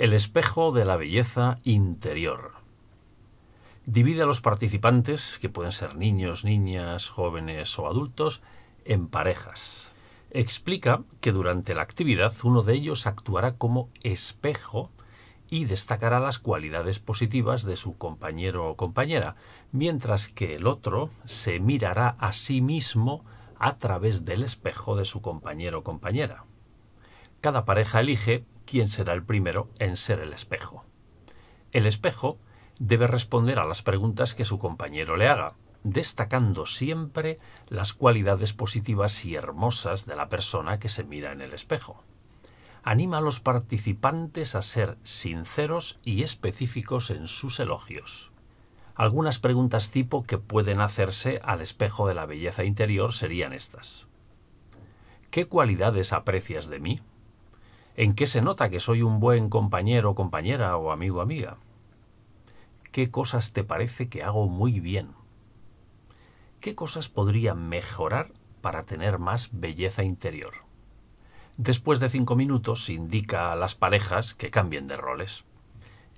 El espejo de la belleza interior. Divide a los participantes, que pueden ser niños, niñas, jóvenes o adultos, en parejas. Explica que durante la actividad uno de ellos actuará como espejo y destacará las cualidades positivas de su compañero o compañera, mientras que el otro se mirará a sí mismo a través del espejo de su compañero o compañera. Cada pareja elige quién será el primero en ser el espejo. El espejo debe responder a las preguntas que su compañero le haga, destacando siempre las cualidades positivas y hermosas de la persona que se mira en el espejo. Anima a los participantes a ser sinceros y específicos en sus elogios. Algunas preguntas tipo que pueden hacerse al espejo de la belleza interior serían estas. ¿Qué cualidades aprecias de mí? ¿En qué se nota que soy un buen compañero, compañera o amigo, amiga? ¿Qué cosas te parece que hago muy bien? ¿Qué cosas podría mejorar para tener más belleza interior? Después de cinco minutos indica a las parejas que cambien de roles.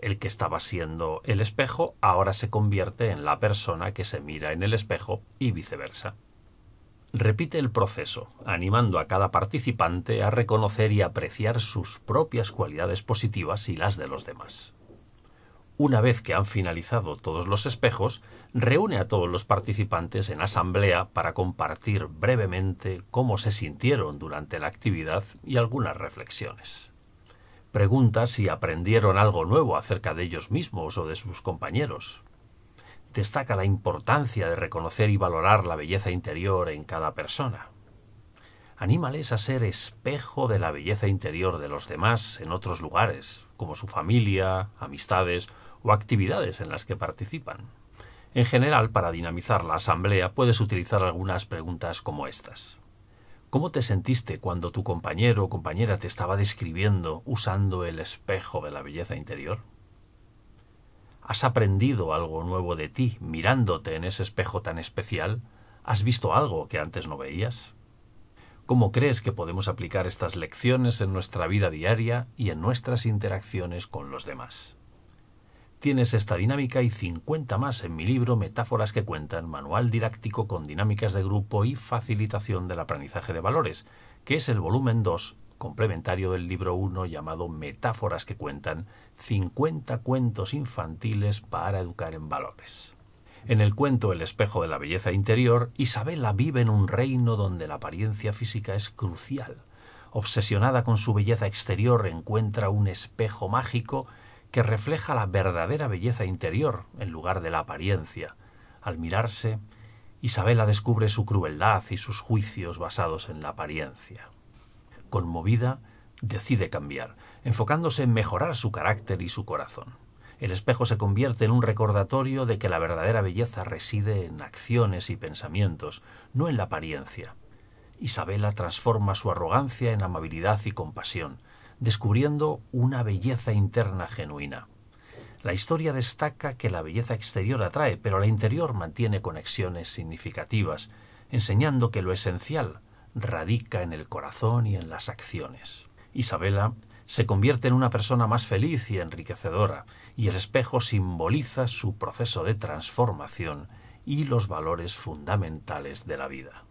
El que estaba siendo el espejo ahora se convierte en la persona que se mira en el espejo y viceversa repite el proceso, animando a cada participante a reconocer y apreciar sus propias cualidades positivas y las de los demás. Una vez que han finalizado todos los espejos, reúne a todos los participantes en asamblea para compartir brevemente cómo se sintieron durante la actividad y algunas reflexiones. Pregunta si aprendieron algo nuevo acerca de ellos mismos o de sus compañeros, destaca la importancia de reconocer y valorar la belleza interior en cada persona. Anímales a ser espejo de la belleza interior de los demás en otros lugares, como su familia, amistades o actividades en las que participan. En general, para dinamizar la asamblea puedes utilizar algunas preguntas como estas. ¿Cómo te sentiste cuando tu compañero o compañera te estaba describiendo usando el espejo de la belleza interior? ¿Has aprendido algo nuevo de ti mirándote en ese espejo tan especial? ¿Has visto algo que antes no veías? ¿Cómo crees que podemos aplicar estas lecciones en nuestra vida diaria y en nuestras interacciones con los demás? Tienes esta dinámica y 50 más en mi libro Metáforas que cuentan, manual didáctico con dinámicas de grupo y facilitación del aprendizaje de valores, que es el volumen 2 complementario del libro 1 llamado Metáforas que cuentan, 50 cuentos infantiles para educar en valores. En el cuento El espejo de la belleza interior, Isabela vive en un reino donde la apariencia física es crucial. Obsesionada con su belleza exterior, encuentra un espejo mágico que refleja la verdadera belleza interior en lugar de la apariencia. Al mirarse, Isabela descubre su crueldad y sus juicios basados en la apariencia conmovida, decide cambiar, enfocándose en mejorar su carácter y su corazón. El espejo se convierte en un recordatorio de que la verdadera belleza reside en acciones y pensamientos, no en la apariencia. Isabela transforma su arrogancia en amabilidad y compasión, descubriendo una belleza interna genuina. La historia destaca que la belleza exterior atrae, pero la interior mantiene conexiones significativas, enseñando que lo esencial radica en el corazón y en las acciones. Isabela se convierte en una persona más feliz y enriquecedora, y el espejo simboliza su proceso de transformación y los valores fundamentales de la vida.